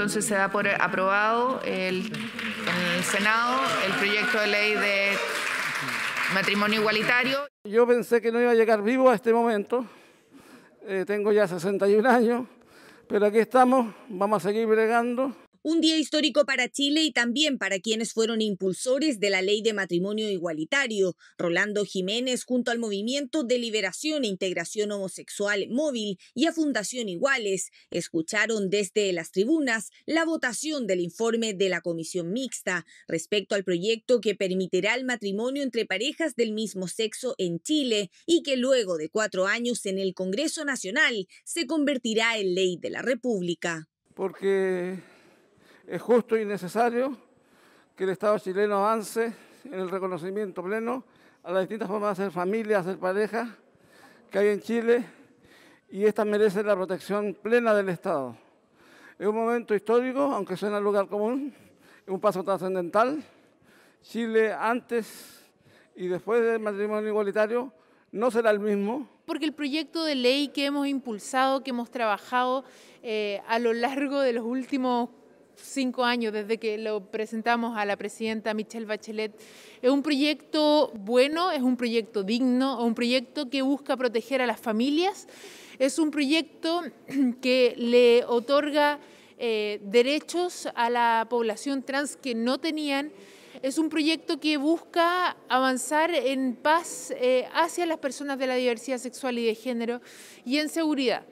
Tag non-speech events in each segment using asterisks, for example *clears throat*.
Entonces se da por aprobado el, en el Senado el proyecto de ley de matrimonio igualitario. Yo pensé que no iba a llegar vivo a este momento. Eh, tengo ya 61 años, pero aquí estamos, vamos a seguir bregando. Un día histórico para Chile y también para quienes fueron impulsores de la ley de matrimonio igualitario. Rolando Jiménez junto al Movimiento de Liberación e Integración Homosexual Móvil y a Fundación Iguales escucharon desde las tribunas la votación del informe de la Comisión Mixta respecto al proyecto que permitirá el matrimonio entre parejas del mismo sexo en Chile y que luego de cuatro años en el Congreso Nacional se convertirá en ley de la República. Porque es justo y necesario que el Estado chileno avance en el reconocimiento pleno a las distintas formas de ser familia, hacer pareja que hay en Chile y estas merecen la protección plena del Estado. Es un momento histórico, aunque suena al lugar común, es un paso trascendental. Chile antes y después del matrimonio igualitario no será el mismo. Porque el proyecto de ley que hemos impulsado, que hemos trabajado eh, a lo largo de los últimos cinco años desde que lo presentamos a la presidenta Michelle Bachelet. Es un proyecto bueno, es un proyecto digno, es un proyecto que busca proteger a las familias, es un proyecto *clears throat* que le otorga eh, derechos a la población trans que no tenían. Es un proyecto que busca avanzar en paz eh, hacia las personas de la diversidad sexual y de género y en seguridad.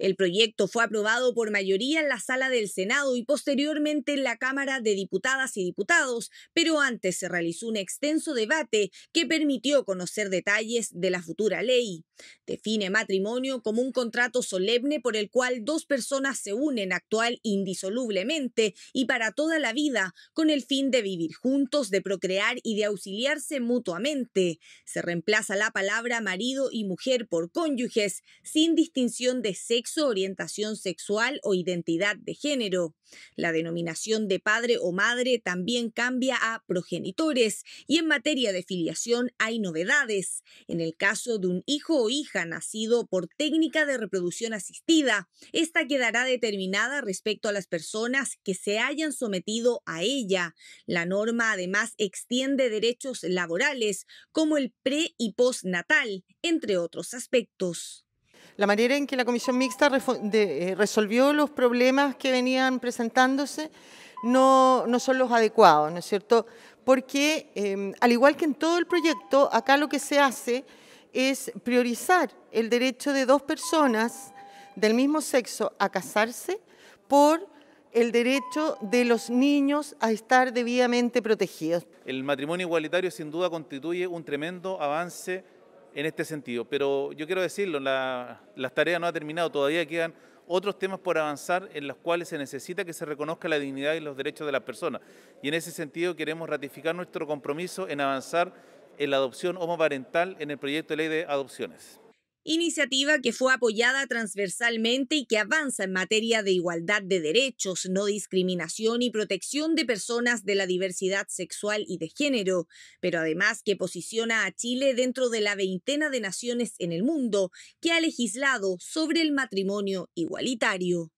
El proyecto fue aprobado por mayoría en la sala del Senado y posteriormente en la Cámara de Diputadas y Diputados, pero antes se realizó un extenso debate que permitió conocer detalles de la futura ley. Define matrimonio como un contrato solemne por el cual dos personas se unen actual indisolublemente y para toda la vida con el fin de vivir juntos, de procrear y de auxiliarse mutuamente. Se reemplaza la palabra marido y mujer por cónyuges sin distinción de sexo orientación sexual o identidad de género. La denominación de padre o madre también cambia a progenitores y en materia de filiación hay novedades. En el caso de un hijo o hija nacido por técnica de reproducción asistida, esta quedará determinada respecto a las personas que se hayan sometido a ella. La norma además extiende derechos laborales como el pre y postnatal, entre otros aspectos la manera en que la comisión mixta eh, resolvió los problemas que venían presentándose no, no, son los adecuados, ¿no es cierto? Porque, em, al igual que en todo el proyecto, acá lo que se hace es priorizar el derecho de dos personas del mismo sexo a casarse por el derecho de los niños a estar debidamente protegidos. El matrimonio igualitario sin duda constituye un tremendo avance en este sentido. Pero yo quiero decirlo, la, las tareas no han terminado, todavía quedan otros temas por avanzar en los cuales se necesita que se reconozca la dignidad y los derechos de las personas. Y en ese sentido queremos ratificar nuestro compromiso en avanzar en la adopción homoparental en el proyecto de ley de adopciones. Iniciativa que fue apoyada transversalmente y que avanza en materia de igualdad de derechos, no discriminación y protección de personas de la diversidad sexual y de género, pero además que posiciona a Chile dentro de la veintena de naciones en el mundo que ha legislado sobre el matrimonio igualitario.